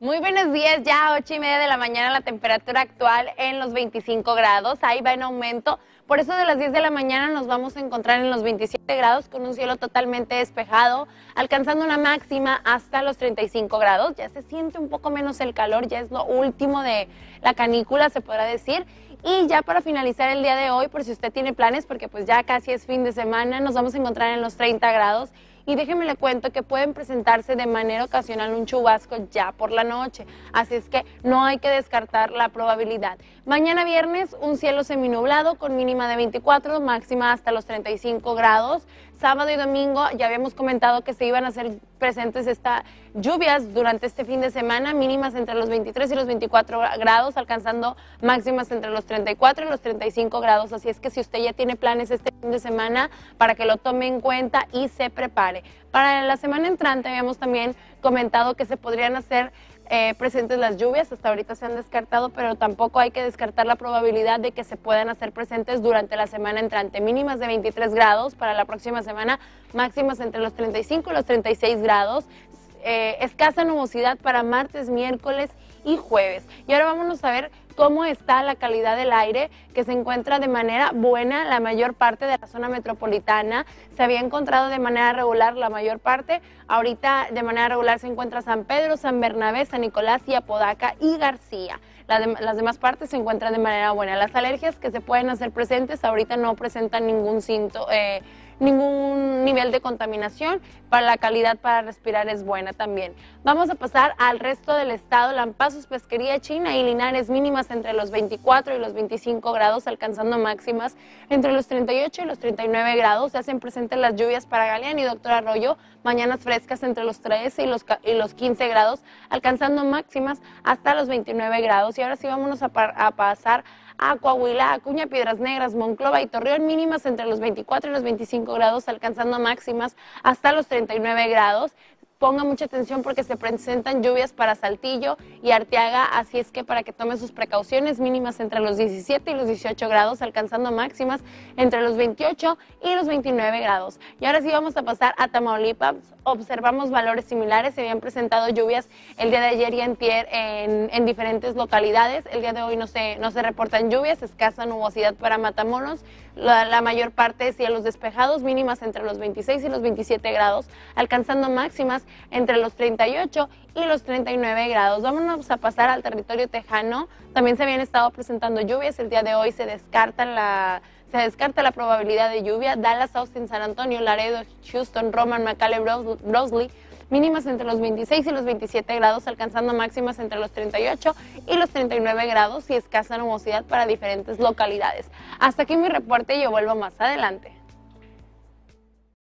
Muy buenos días, ya ocho y media de la mañana la temperatura actual en los 25 grados, ahí va en aumento, por eso de las 10 de la mañana nos vamos a encontrar en los 27 grados con un cielo totalmente despejado, alcanzando una máxima hasta los 35 grados. Ya se siente un poco menos el calor, ya es lo último de la canícula, se podrá decir. Y ya para finalizar el día de hoy, por si usted tiene planes, porque pues ya casi es fin de semana, nos vamos a encontrar en los 30 grados y déjenme le cuento que pueden presentarse de manera ocasional un chubasco ya por la noche, así es que no hay que descartar la probabilidad. Mañana viernes un cielo seminublado con mínima de 24, máxima hasta los 35 grados. Sábado y domingo ya habíamos comentado que se iban a hacer presentes estas lluvias durante este fin de semana, mínimas entre los 23 y los 24 grados, alcanzando máximas entre los 34 y los 35 grados. Así es que si usted ya tiene planes este fin de semana, para que lo tome en cuenta y se prepare. Para la semana entrante habíamos también comentado que se podrían hacer eh, presentes las lluvias, hasta ahorita se han descartado, pero tampoco hay que descartar la probabilidad de que se puedan hacer presentes durante la semana entrante. Mínimas de 23 grados para la próxima semana, máximas entre los 35 y los 36 grados. Eh, escasa nubosidad para martes, miércoles y jueves. Y ahora vámonos a ver cómo está la calidad del aire, que se encuentra de manera buena la mayor parte de la zona metropolitana. Se había encontrado de manera regular la mayor parte. Ahorita de manera regular se encuentra San Pedro, San Bernabé, San Nicolás y Apodaca y García. las demás partes se encuentran de manera buena. Las alergias que se pueden hacer presentes ahorita no presentan ningún síntoma. Eh, ningún nivel de contaminación, para la calidad para respirar es buena también. Vamos a pasar al resto del estado, Lampazos, Pesquería China y Linares mínimas entre los 24 y los 25 grados, alcanzando máximas entre los 38 y los 39 grados. Se hacen presentes las lluvias para Galeán y Doctor Arroyo, mañanas frescas entre los 13 y los, y 15 grados, alcanzando máximas hasta los 29 grados. Y ahora sí vámonos a, a pasar a Cuña, Acuña, Piedras Negras, Monclova y Torreón mínimas entre los 24 y los 25 grados, alcanzando máximas hasta los 39 grados ponga mucha atención porque se presentan lluvias para Saltillo y Arteaga, así es que para que tome sus precauciones mínimas entre los 17 y los 18 grados, alcanzando máximas entre los 28 y los 29 grados. Y ahora sí vamos a pasar a Tamaulipas. Observamos valores similares, se habían presentado lluvias el día de ayer y antier en, en diferentes localidades. El día de hoy no se, no se reportan lluvias, escasa nubosidad para Matamoros, la, mayor parte de cielos despejados, mínimas entre los 26 y los 27 grados, alcanzando máximas entre los 38 y los 39 grados vamos a pasar al territorio tejano. También se habían estado presentando lluvias. El día de hoy se descarta la, se descarta la probabilidad de lluvia. Dallas, Austin, San Antonio, Laredo, Houston, Roman, McAllen, Rosley. Mínimas entre los 26 y los 27 grados, alcanzando máximas entre los 38 y los 39 grados y escasa nubosidad para diferentes localidades. Hasta aquí mi reporte, y yo vuelvo más adelante.